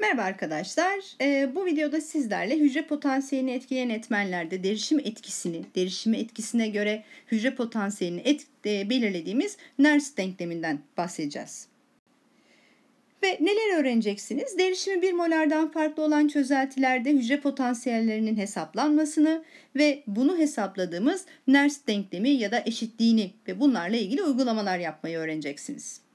Merhaba arkadaşlar. Ee, bu videoda sizlerle hücre potansiyelini etkileyen etmenlerde derişim etkisini, derişimi etkisine göre hücre potansiyelini et, e, belirlediğimiz NERS denkleminden bahsedeceğiz. Ve neler öğreneceksiniz? Derişimi bir molardan farklı olan çözeltilerde hücre potansiyellerinin hesaplanmasını ve bunu hesapladığımız NERS denklemi ya da eşitliğini ve bunlarla ilgili uygulamalar yapmayı öğreneceksiniz.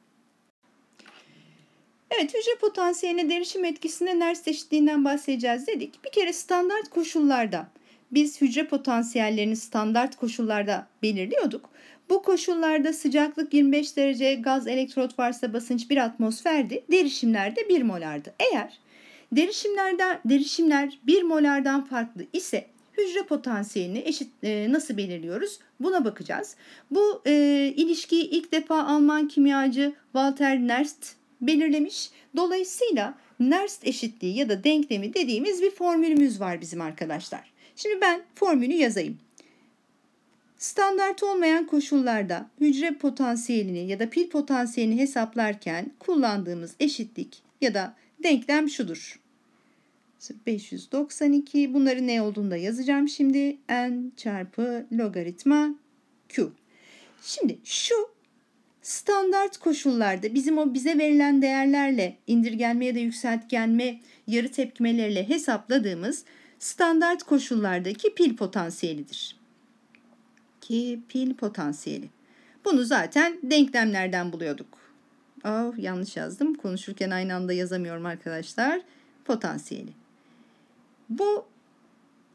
Evet hücre potansiyeline derişim etkisinde ners eşitliğinden bahsedeceğiz dedik. Bir kere standart koşullarda biz hücre potansiyellerini standart koşullarda belirliyorduk. Bu koşullarda sıcaklık 25 derece, gaz elektrot varsa basınç 1 atmosferdi, derişimlerde 1 molardı. Eğer derişimlerden derişimler 1 molardan farklı ise hücre potansiyelini eşit e, nasıl belirliyoruz? Buna bakacağız. Bu e, ilişkiyi ilk defa Alman kimyacı Walter Nernst belirlemiş. Dolayısıyla Nernst eşitliği ya da denklemi dediğimiz bir formülümüz var bizim arkadaşlar. Şimdi ben formülü yazayım. Standart olmayan koşullarda hücre potansiyelini ya da pil potansiyelini hesaplarken kullandığımız eşitlik ya da denklem şudur. 592 Bunları ne olduğunu da yazacağım şimdi. N çarpı logaritma Q. Şimdi şu standart koşullarda bizim o bize verilen değerlerle indirgenme ya da yükseltgenme yarı tepkimeleriyle hesapladığımız standart koşullardaki pil potansiyelidir. Ki pil potansiyeli. Bunu zaten denklemlerden buluyorduk. Oh, yanlış yazdım. Konuşurken aynı anda yazamıyorum arkadaşlar. Potansiyeli. Bu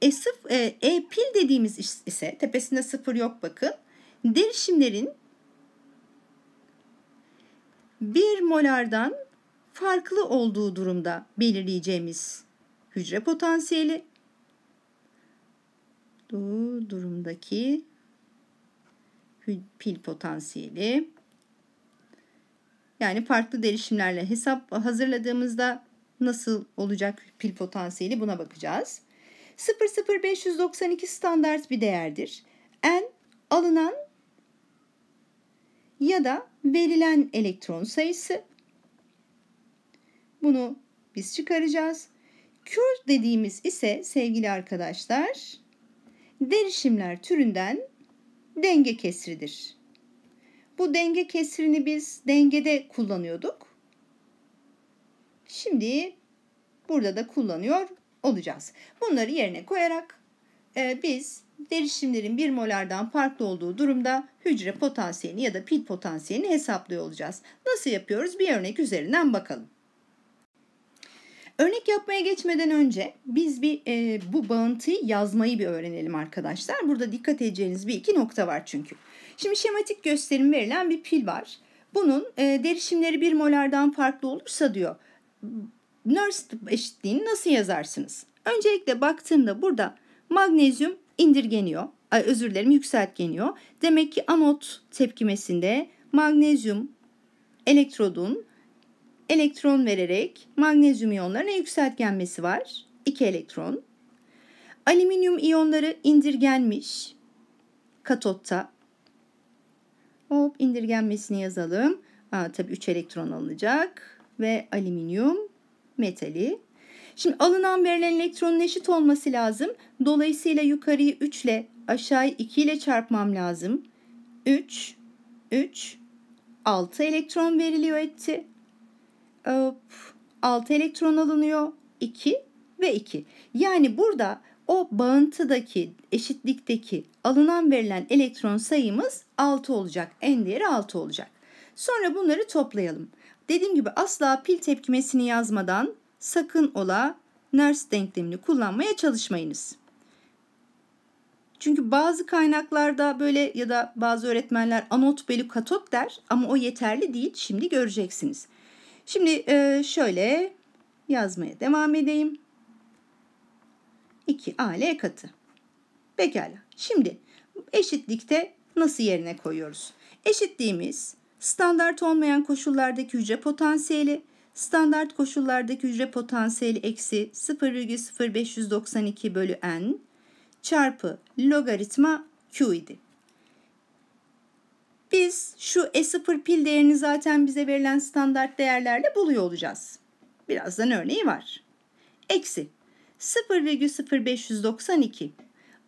e, sıf, e, e pil dediğimiz ise tepesinde sıfır yok bakın. Derişimlerin 1 molardan farklı olduğu durumda belirleyeceğimiz hücre potansiyeli durumdaki pil potansiyeli yani farklı derişimlerle hesap hazırladığımızda nasıl olacak pil potansiyeli buna bakacağız. 00592 standart bir değerdir. N alınan ya da verilen elektron sayısı. Bunu biz çıkaracağız. Q dediğimiz ise sevgili arkadaşlar derişimler türünden denge kesridir. Bu denge kesrini biz dengede kullanıyorduk. Şimdi burada da kullanıyor olacağız. Bunları yerine koyarak e, biz derişimlerin bir molardan farklı olduğu durumda hücre potansiyelini ya da pil potansiyelini hesaplıyor olacağız. Nasıl yapıyoruz? Bir örnek üzerinden bakalım. Örnek yapmaya geçmeden önce biz bir e, bu bağıntıyı yazmayı bir öğrenelim arkadaşlar. Burada dikkat edeceğiniz bir iki nokta var çünkü. Şimdi şematik gösterim verilen bir pil var. Bunun e, derişimleri bir molardan farklı olursa diyor. Nernst eşitliğini nasıl yazarsınız? Öncelikle baktığımda burada magnezyum indirgeniyor. Ay, özür dilerim yükseltgeniyor. Demek ki anot tepkimesinde magnezyum elektrodun elektron vererek magnezyum iyonlarına yükseltgenmesi var. 2 elektron. Alüminyum iyonları indirgenmiş katotta. Hop indirgenmesini yazalım. Aa, tabii 3 elektron alınacak ve alüminyum metali Şimdi alınan verilen elektronun eşit olması lazım. Dolayısıyla yukarıyı 3 ile aşağıyı 2 ile çarpmam lazım. 3, 3, 6 elektron veriliyor etti. Hop, 6 elektron alınıyor. 2 ve 2. Yani burada o bağıntıdaki eşitlikteki alınan verilen elektron sayımız 6 olacak. En değeri 6 olacak. Sonra bunları toplayalım. Dediğim gibi asla pil tepkimesini yazmadan sakın ola ners denklemini kullanmaya çalışmayınız. Çünkü bazı kaynaklarda böyle ya da bazı öğretmenler anot belü katot der ama o yeterli değil. Şimdi göreceksiniz. Şimdi e, şöyle yazmaya devam edeyim. 2 AL katı. Pekala. Şimdi eşitlikte nasıl yerine koyuyoruz? Eşitliğimiz standart olmayan koşullardaki hücre potansiyeli Standart koşullardaki hücre potansiyeli eksi 0,0592 bölü n çarpı logaritma q idi. Biz şu E0 pil değerini zaten bize verilen standart değerlerle buluyor olacağız. Birazdan örneği var. Eksi 0,0592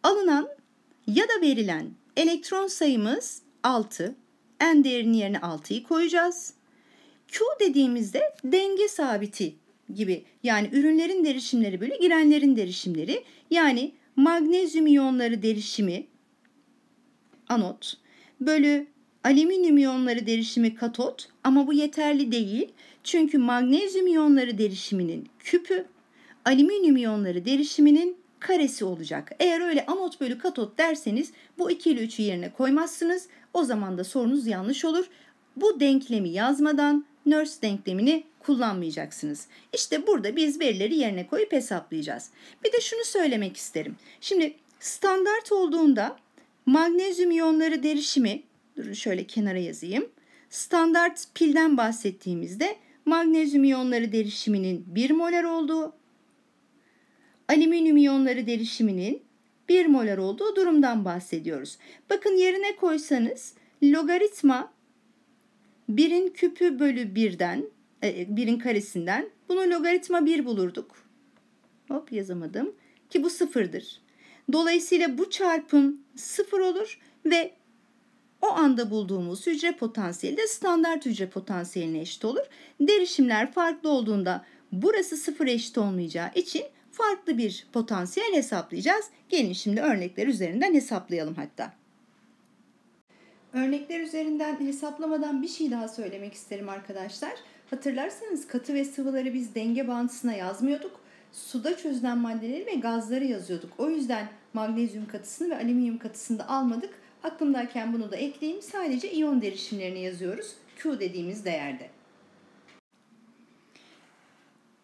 alınan ya da verilen elektron sayımız 6. N değerinin yerine 6'yı koyacağız. Q dediğimizde denge sabiti gibi yani ürünlerin derişimleri bölü girenlerin derişimleri yani magnezyum iyonları derişimi anot bölü alüminyum iyonları derişimi katot ama bu yeterli değil. Çünkü magnezyum iyonları derişiminin küpü alüminyum iyonları derişiminin karesi olacak. Eğer öyle anot bölü katot derseniz bu 2 ile 3'ü yerine koymazsınız. O zaman da sorunuz yanlış olur. Bu denklemi yazmadan nurse denklemini kullanmayacaksınız. İşte burada biz verileri yerine koyup hesaplayacağız. Bir de şunu söylemek isterim. Şimdi standart olduğunda magnezyum iyonları derişimi, durun şöyle kenara yazayım. Standart pilden bahsettiğimizde magnezyum iyonları derişiminin 1 molar olduğu, alüminyum iyonları derişiminin 1 molar olduğu durumdan bahsediyoruz. Bakın yerine koysanız logaritma 1'in küpü bölü 1'den, 1'in e, e, karesinden bunu logaritma 1 bulurduk. Hop yazamadım. Ki bu sıfırdır. Dolayısıyla bu çarpım sıfır olur ve o anda bulduğumuz hücre potansiyeli de standart hücre potansiyeline eşit olur. Derişimler farklı olduğunda burası sıfır eşit olmayacağı için farklı bir potansiyel hesaplayacağız. Gelin şimdi örnekler üzerinden hesaplayalım hatta. Örnekler üzerinden hesaplamadan bir şey daha söylemek isterim arkadaşlar. Hatırlarsanız katı ve sıvıları biz denge bağıntısına yazmıyorduk. Suda çözülen maddeleri ve gazları yazıyorduk. O yüzden magnezyum katısını ve alüminyum katısını da almadık. Aklımdayken bunu da ekleyeyim. Sadece iyon derişimlerini yazıyoruz. Q dediğimiz değerde.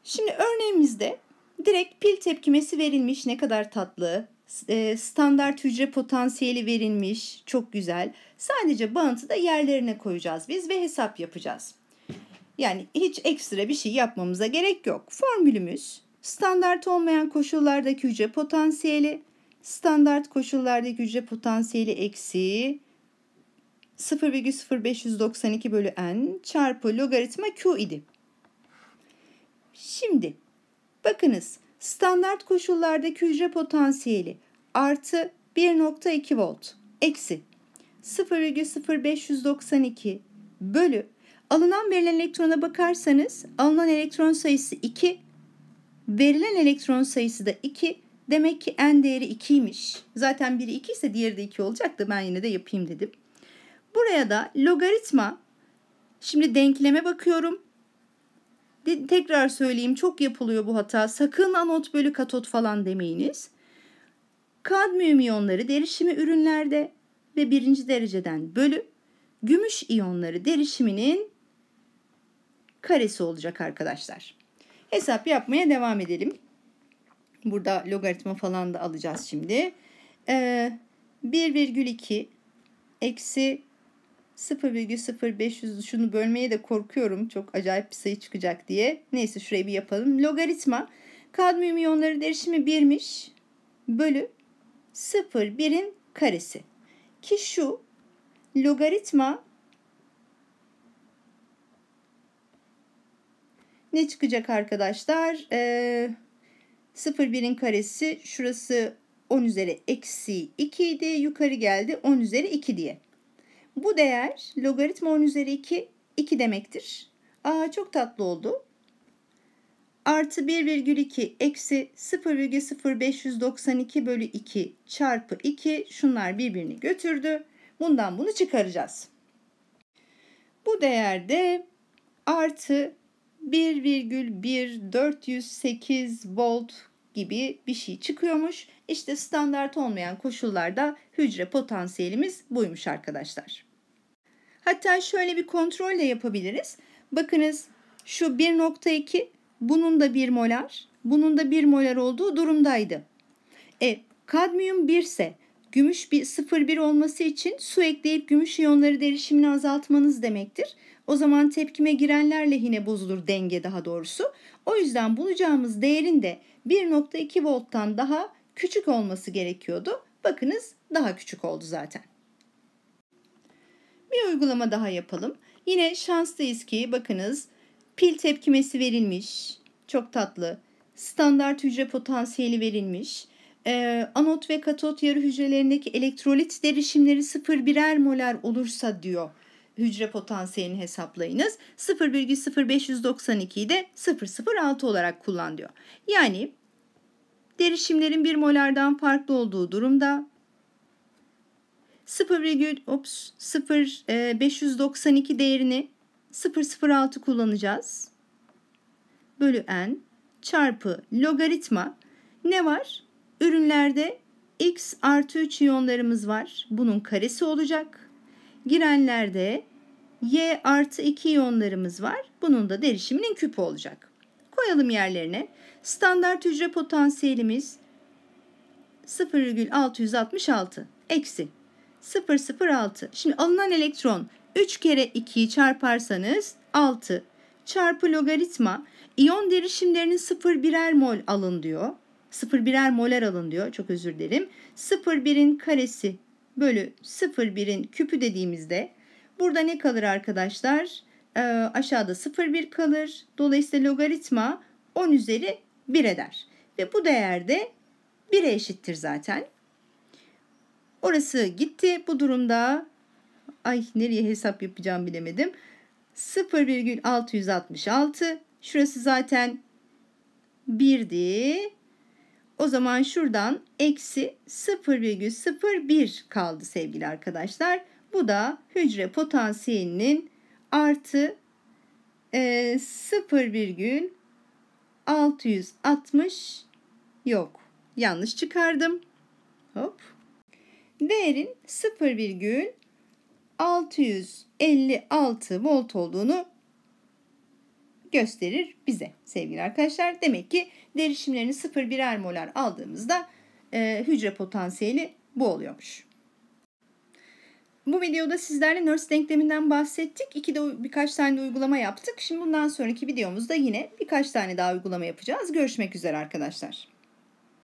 Şimdi örneğimizde direkt pil tepkimesi verilmiş ne kadar tatlı. E, standart hücre potansiyeli verilmiş. Çok güzel. Sadece bağıntı da yerlerine koyacağız biz ve hesap yapacağız. Yani hiç ekstra bir şey yapmamıza gerek yok. Formülümüz standart olmayan koşullardaki hücre potansiyeli standart koşullardaki hücre potansiyeli eksi 0,0592 bölü n çarpı logaritma q idi. Şimdi bakınız Standart koşullardaki hücre potansiyeli artı 1.2 volt eksi 0,0592 bölü alınan verilen elektrona bakarsanız alınan elektron sayısı 2 verilen elektron sayısı da 2 demek ki n değeri 2'ymiş. Zaten biri 2 ise diğeri de 2 olacaktı. ben yine de yapayım dedim. Buraya da logaritma şimdi denkleme bakıyorum tekrar söyleyeyim çok yapılıyor bu hata. Sakın anot bölü katot falan demeyiniz. Kadmiyum iyonları derişimi ürünlerde ve birinci dereceden bölü gümüş iyonları derişiminin karesi olacak arkadaşlar. Hesap yapmaya devam edelim. Burada logaritma falan da alacağız şimdi. Ee, 1,2 eksi 0,0500 şunu bölmeye de korkuyorum. Çok acayip bir sayı çıkacak diye. Neyse şurayı bir yapalım. Logaritma. Kadmiyum iyonları derişimi 1'miş. Bölü 0,1'in karesi. Ki şu logaritma ne çıkacak arkadaşlar? Ee, 0,1'in karesi şurası 10 üzeri eksi 2 idi. Yukarı geldi 10 üzeri 2 diye. Bu değer logaritma 10 üzeri 2, 2 demektir. Aa çok tatlı oldu. Artı 1,2 eksi 0,0592 bölü 2 çarpı 2 şunlar birbirini götürdü. Bundan bunu çıkaracağız. Bu değerde artı 1,1408 volt gibi bir şey çıkıyormuş. İşte standart olmayan koşullarda hücre potansiyelimiz buymuş arkadaşlar. Hatta şöyle bir kontrol de yapabiliriz. Bakınız şu 1.2 bunun da 1 molar, bunun da 1 molar olduğu durumdaydı. E, kadmiyum 1 ise gümüş 0,1 olması için su ekleyip gümüş iyonları derişimini azaltmanız demektir. O zaman tepkime girenlerle lehine bozulur denge daha doğrusu. O yüzden bulacağımız değerin de 1.2 volttan daha küçük olması gerekiyordu. Bakınız daha küçük oldu zaten. Bir uygulama daha yapalım. Yine şanslıyız ki bakınız pil tepkimesi verilmiş. Çok tatlı. Standart hücre potansiyeli verilmiş. Ee, anot ve katot yarı hücrelerindeki elektrolit derişimleri 0,1'er molar olursa diyor hücre potansiyelini hesaplayınız. 0,0592'yi de 0,06 olarak kullan diyor. Yani derişimlerin 1 molardan farklı olduğu durumda 0,592 e, değerini 0,06 kullanacağız. Bölü n çarpı logaritma ne var? Ürünlerde x artı 3 iyonlarımız var. Bunun karesi olacak. Girenlerde y artı 2 iyonlarımız var. Bunun da derişiminin küpü olacak. Koyalım yerlerine. Standart hücre potansiyelimiz 0,666 eksi 006. Şimdi alınan elektron 3 kere 2'yi çarparsanız 6 çarpı logaritma iyon derişimlerinin 0,1'er mol alın diyor. 0,1'er moler alın diyor. Çok özür dilerim. 0,1'in karesi bölü 0,1'in küpü dediğimizde burada ne kalır arkadaşlar? Ee, aşağıda 0,1 kalır. Dolayısıyla logaritma 10 üzeri 1 eder. Ve bu değerde 1'e eşittir zaten. Orası gitti. Bu durumda ay nereye hesap yapacağım bilemedim. 0,666 şurası zaten 1'di. O zaman şuradan eksi 0,01 kaldı sevgili arkadaşlar. Bu da hücre potansiyelinin artı e, 0,660 yok. Yanlış çıkardım. Hop değerin 0,656 volt olduğunu gösterir bize sevgili arkadaşlar. Demek ki derişimlerini 0,1'er molar aldığımızda e, hücre potansiyeli bu oluyormuş. Bu videoda sizlerle nörs denkleminden bahsettik. İki de birkaç tane de uygulama yaptık. Şimdi bundan sonraki videomuzda yine birkaç tane daha uygulama yapacağız. Görüşmek üzere arkadaşlar.